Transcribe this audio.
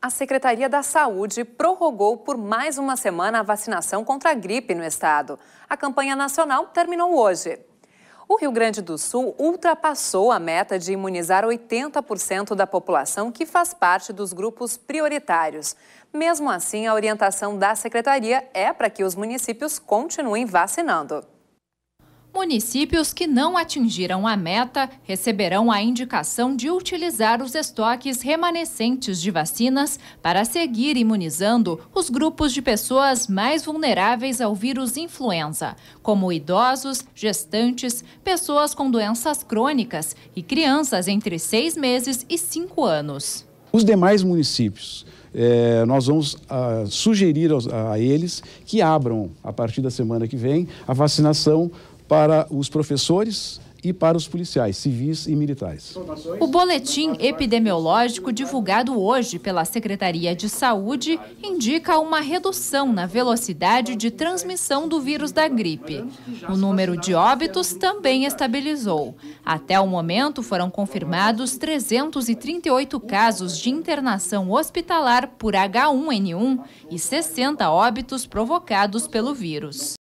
a Secretaria da Saúde prorrogou por mais uma semana a vacinação contra a gripe no estado. A campanha nacional terminou hoje. O Rio Grande do Sul ultrapassou a meta de imunizar 80% da população que faz parte dos grupos prioritários. Mesmo assim, a orientação da secretaria é para que os municípios continuem vacinando. Municípios que não atingiram a meta receberão a indicação de utilizar os estoques remanescentes de vacinas para seguir imunizando os grupos de pessoas mais vulneráveis ao vírus influenza, como idosos, gestantes, pessoas com doenças crônicas e crianças entre seis meses e cinco anos. Os demais municípios, eh, nós vamos ah, sugerir aos, a eles que abram, a partir da semana que vem, a vacinação para os professores e para os policiais civis e militares. O boletim epidemiológico divulgado hoje pela Secretaria de Saúde indica uma redução na velocidade de transmissão do vírus da gripe. O número de óbitos também estabilizou. Até o momento foram confirmados 338 casos de internação hospitalar por H1N1 e 60 óbitos provocados pelo vírus.